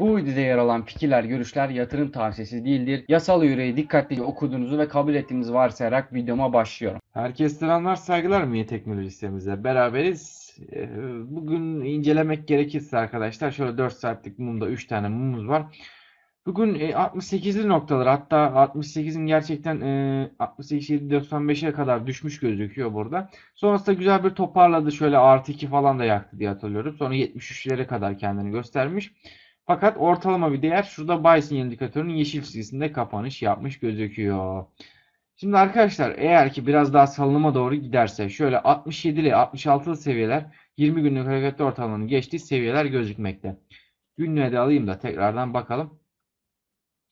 Bu videoda yer alan fikirler, görüşler yatırım tavsiyesi değildir. Yasal yüreği dikkatlice okuduğunuzu ve kabul ettiğinizi varsayarak videoma başlıyorum. Herkes selamlar, saygılar mı? Teknoloji beraberiz. Ee, bugün incelemek gerekirse arkadaşlar şöyle 4 saatlik mumda 3 tane mumumuz var. Bugün 68'li e, noktalar hatta 68'in gerçekten 68-95'e kadar düşmüş gözüküyor burada. Sonrasında güzel bir toparladı şöyle artı 2 falan da yaktı diye hatırlıyorum. Sonra 73'lere kadar kendini göstermiş. Fakat ortalama bir değer şurada buy sinyal indikatörünün yeşil çizgisinde kapanış yapmış gözüküyor. Şimdi arkadaşlar eğer ki biraz daha salınıma doğru giderse şöyle 67 ile 66 seviyeler 20 günlük hareketli ortalamanın geçtiği seviyeler gözükmekte. Günlüğe de alayım da tekrardan bakalım.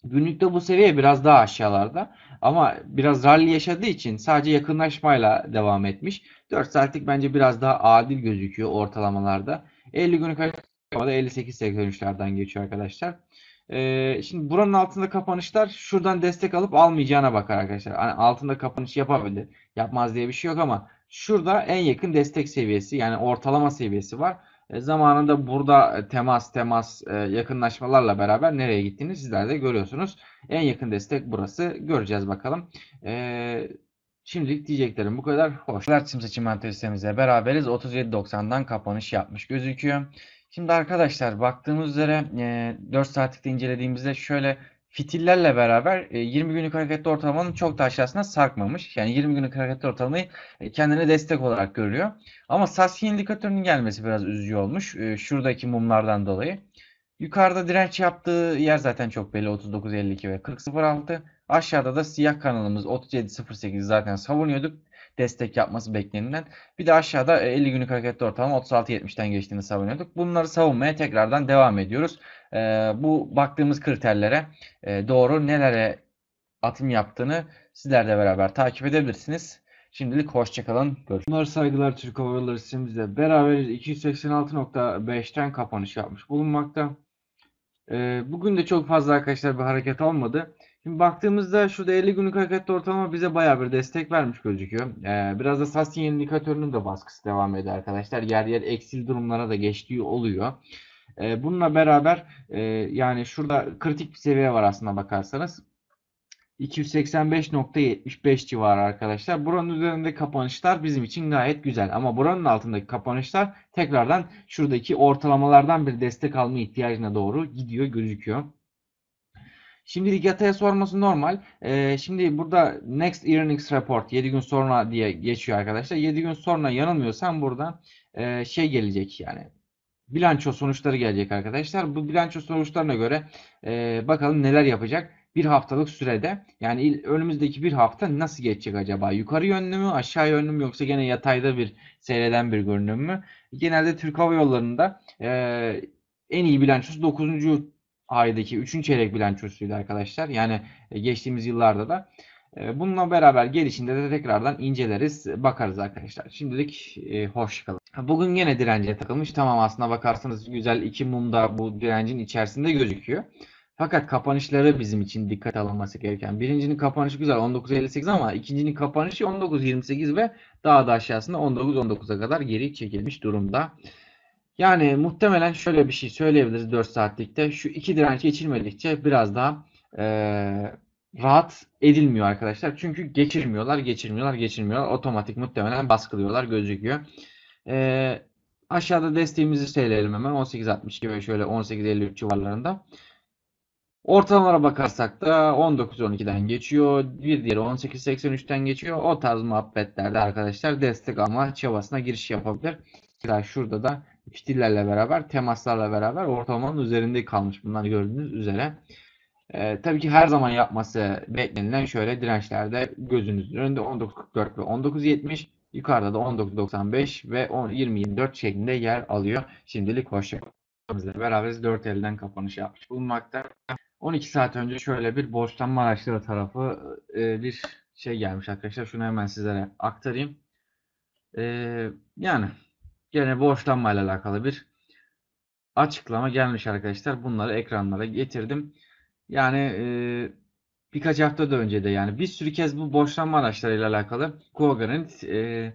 Günlükte bu seviye biraz daha aşağılarda ama biraz rally yaşadığı için sadece yakınlaşmayla devam etmiş. 4 saatlik bence biraz daha adil gözüküyor ortalamalarda. 50 günlük hareketli ama da 58-83'lerden geçiyor arkadaşlar. Ee, şimdi buranın altında kapanışlar şuradan destek alıp almayacağına bakar arkadaşlar. Hani altında kapanış yapabilir. Yapmaz diye bir şey yok ama şurada en yakın destek seviyesi yani ortalama seviyesi var. E, zamanında burada e, temas temas e, yakınlaşmalarla beraber nereye gittiğini sizler de görüyorsunuz. En yakın destek burası. Göreceğiz bakalım. E, şimdilik diyeceklerim bu kadar. Hoş. Çim seçim analizimizle beraberiz. 37.90'dan kapanış yapmış gözüküyor. Şimdi arkadaşlar baktığımız üzere e, 4 saatlikte incelediğimizde şöyle fitillerle beraber 20 e, günlük hareketli ortalamanın çok da aşağısına sarkmamış. Yani 20 günlük hareketli ortalamayı e, kendine destek olarak görüyor. Ama Saskia indikatörünün gelmesi biraz üzücü olmuş. E, şuradaki mumlardan dolayı. Yukarıda direnç yaptığı yer zaten çok belli 39.52 ve 40.06. Aşağıda da siyah kanalımız 37.08 zaten savunuyorduk destek yapması beklenilen. Bir de aşağıda 50 e, günlük hareketli ortalama 70ten geçtiğini savunuyorduk. Bunları savunmaya tekrardan devam ediyoruz. E, bu baktığımız kriterlere e, doğru nelere atım yaptığını sizlerle beraber takip edebilirsiniz. Şimdilik hoşçakalın. Görüşmek Bunlar saygılar Türk Havaları sizle beraber 286.5'ten kapanış yapmış bulunmakta. Bugün de çok fazla arkadaşlar bir hareket olmadı. Şimdi baktığımızda şurada 50 günlük hareket ortalama bize baya bir destek vermiş gözüküyor. Ee, biraz da Sassin indikatörünün de baskısı devam ediyor arkadaşlar. Yer yer eksil durumlara da geçtiği oluyor. Ee, bununla beraber e, yani şurada kritik bir seviye var aslında bakarsanız. 285.75 civarı arkadaşlar. Buranın üzerinde kapanışlar bizim için gayet güzel. Ama buranın altındaki kapanışlar tekrardan şuradaki ortalamalardan bir destek alma ihtiyacına doğru gidiyor gözüküyor. Şimdilik yataya sorması normal. Ee, şimdi burada next earnings report 7 gün sonra diye geçiyor arkadaşlar. 7 gün sonra yanılmıyorsam burada e, şey gelecek yani bilanço sonuçları gelecek arkadaşlar. Bu bilanço sonuçlarına göre e, bakalım neler yapacak bir haftalık sürede. Yani önümüzdeki bir hafta nasıl geçecek acaba? Yukarı yönlü mü aşağı yönlü mü yoksa gene yatayda bir seyreden bir görünüm mü? Genelde Türk Hava Yolları'nda e, en iyi bilançosu 9 aydaki 3. çeyrek bilançosuydu arkadaşlar. Yani e, geçtiğimiz yıllarda da. E, bununla beraber gelişinde de tekrardan inceleriz, bakarız arkadaşlar. Şimdilik e, hoşçakalın. Bugün yine dirence takılmış. Tamam aslında bakarsanız güzel iki mum da bu direncin içerisinde gözüküyor. Fakat kapanışları bizim için dikkat alınması gereken. Birincinin kapanışı güzel 19.58 ama ikincinin kapanışı 19.28 ve daha da aşağısında 19.19'a kadar geri çekilmiş durumda. Yani muhtemelen şöyle bir şey söyleyebiliriz 4 saatlikte. Şu iki direnç geçilmedikçe biraz daha e, rahat edilmiyor arkadaşlar. Çünkü geçirmiyorlar, geçirmiyorlar, geçirmiyorlar. Otomatik muhtemelen baskılıyorlar, gözüküyor. E, aşağıda desteğimizi söyleyelim hemen. 18.62 ve şöyle 18.53 civarlarında. Ortalamalara bakarsak da 19.12'den geçiyor. Bir diğeri 18.83'ten geçiyor. O tarz muhabbetlerde arkadaşlar destek alma çabasına giriş yapabilir. Şurada da iştillerle beraber, temaslarla beraber ortalamanın üzerinde kalmış bunlar gördüğünüz üzere. E, tabii ki her zaman yapması beklenilen şöyle dirençlerde gözünüzün önünde 19.44 ve 19.70 yukarıda da 19.95 ve 20.24 şeklinde yer alıyor. Şimdilik hoşçakalın. Beraberiz 4 elden kapanış yapmış bulunmakta. 12 saat önce şöyle bir borçlanma araçları tarafı e, bir şey gelmiş arkadaşlar. Şunu hemen sizlere aktarayım. E, yani gene ile alakalı bir açıklama gelmiş arkadaşlar. Bunları ekranlara getirdim. Yani e, birkaç hafta da önce de yani bir sürü kez bu borçlanma araçlarıyla alakalı Kuogan'ın e,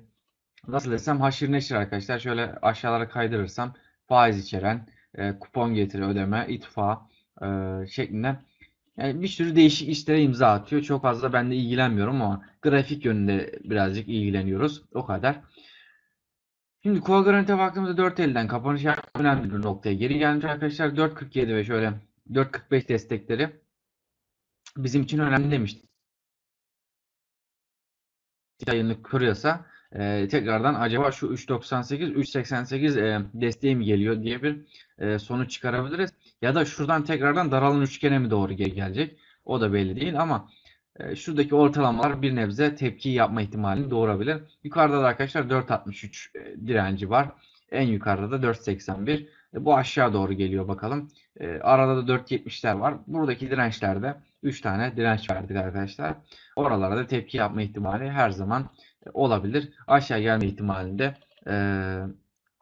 nasıl desem haşir neşir arkadaşlar. Şöyle aşağılara kaydırırsam faiz içeren, e, kupon getiri ödeme, itfa e, şeklinde yani bir sürü değişik işlere imza atıyor. Çok fazla ben de ilgilenmiyorum ama grafik yönünde birazcık ilgileniyoruz. O kadar. Şimdi Kuva Granit'e baktığımızda 4.50'den kapanış yapmış önemli bir noktaya geri gelmiş arkadaşlar. 4.47 ve şöyle 4.45 destekleri bizim için önemli demiştik. Yayınlık kırıyorsa e, tekrardan acaba şu 3.98 3.88 e, desteği mi geliyor diye bir e, sonuç çıkarabiliriz. Ya da şuradan tekrardan daralan üçgene mi doğru gelecek? O da belli değil ama ee, şuradaki ortalamalar bir nebze tepki yapma ihtimalini doğurabilir. Yukarıda da arkadaşlar 4.63 e, direnci var. En yukarıda da 4.81. E, bu aşağı doğru geliyor bakalım. E, arada da 4.70'ler var. Buradaki dirençlerde 3 tane direnç verdik arkadaşlar. Oralara da tepki yapma ihtimali her zaman olabilir. Aşağı gelme ihtimalinde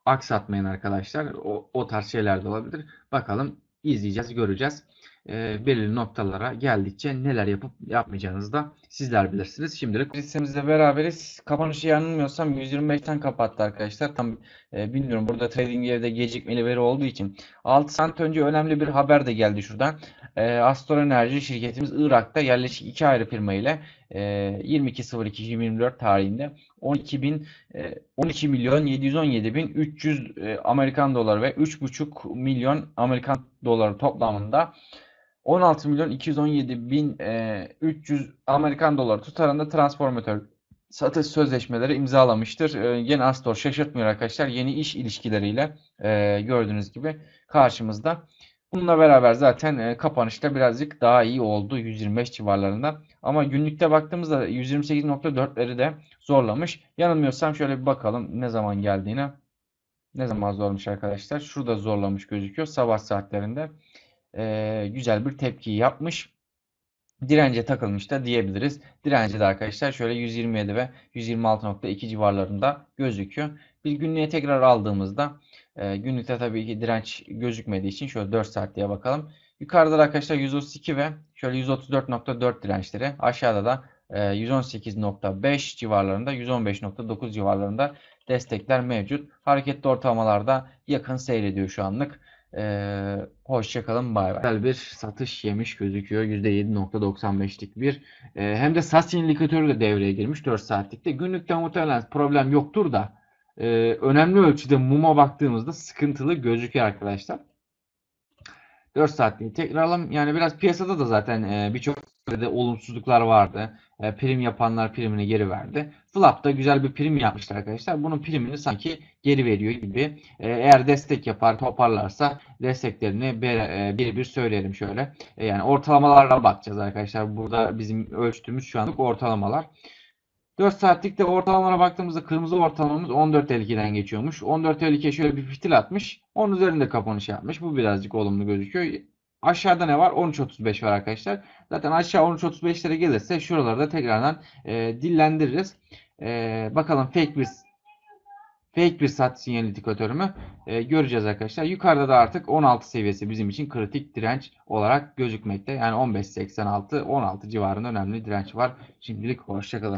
aksatmayın arkadaşlar. O, o tarz şeyler de olabilir. Bakalım izleyeceğiz, göreceğiz. Ee, belirli noktalara geldikçe neler yapıp yapmayacağınızı da sizler bilirsiniz. Şimdilik listemizle beraberiz. Kapanışı yanılmıyorsam 125'ten kapattı arkadaşlar. Tam e, bilmiyorum burada trading evde gecikmeli veri olduğu için. 6 saat önce önemli bir haber de geldi şuradan. E, Astor Enerji şirketimiz Irak'ta yerleşik iki ayrı firma ile e, 22.02.2024 tarihinde 12 bin e, 12 milyon 717 bin 300 e, Amerikan doları ve 3,5 milyon Amerikan doları toplamında 16 milyon 217 bin 300 e, Amerikan doları tutarında transformatör satış sözleşmeleri imzalamıştır. E, yeni Astor şaşırtmıyor arkadaşlar. Yeni iş ilişkileriyle e, gördüğünüz gibi karşımızda. Bununla beraber zaten e, kapanışta birazcık daha iyi oldu 125 civarlarında. Ama günlükte baktığımızda 128.4'leri de zorlamış. Yanılmıyorsam şöyle bir bakalım ne zaman geldiğine. Ne zaman zorlamış arkadaşlar? Şurada zorlamış gözüküyor sabah saatlerinde e, güzel bir tepki yapmış. Dirence takılmış da diyebiliriz. Dirence de arkadaşlar şöyle 127 ve 126.2 civarlarında gözüküyor. Bir günlüğe tekrar aldığımızda e, günlükte tabii ki direnç gözükmediği için şöyle 4 saatliğe bakalım. Yukarıda da arkadaşlar 132 ve şöyle 134.4 dirençleri. Aşağıda da 118.5 civarlarında 115.9 civarlarında destekler mevcut. Hareketli ortalamalarda yakın seyrediyor şu anlık. Ee, hoşçakalın bay bay. Güzel bir satış yemiş gözüküyor. %7.95'lik bir. Ee, hem de SAS indikatörü de devreye girmiş 4 saatlikte. Günlükte muhtemelen problem yoktur da e, önemli ölçüde muma baktığımızda sıkıntılı gözüküyor arkadaşlar. 4 saatlik tekrarlam yani biraz piyasada da zaten e, birçok de olumsuzluklar vardı. E, prim yapanlar primini geri verdi. Flap da güzel bir prim yapmışlar arkadaşlar. Bunun primini sanki geri veriyor gibi. E, eğer destek yapar toparlarsa desteklerini bir, e, bir bir söyleyelim şöyle. E, yani ortalamalarla bakacağız arkadaşlar. Burada bizim ölçtüğümüz şu anlık ortalamalar. 4 saatlik de ortalamalara baktığımızda kırmızı ortalamamız 14.52'den geçiyormuş. 14.52'ye şöyle bir fitil atmış. Onun üzerinde kapanış yapmış. Bu birazcık olumlu gözüküyor. Aşağıda ne var? 13.35 var arkadaşlar. Zaten aşağı 13.35'lere gelirse şuralarda tekrardan e, dillendiririz. E, bakalım fake bir fake bir sat sinyal indikatörü mü? E, göreceğiz arkadaşlar. Yukarıda da artık 16 seviyesi bizim için kritik direnç olarak gözükmekte. Yani 15.86 16 civarında önemli direnç var. Şimdilik hoşçakalın.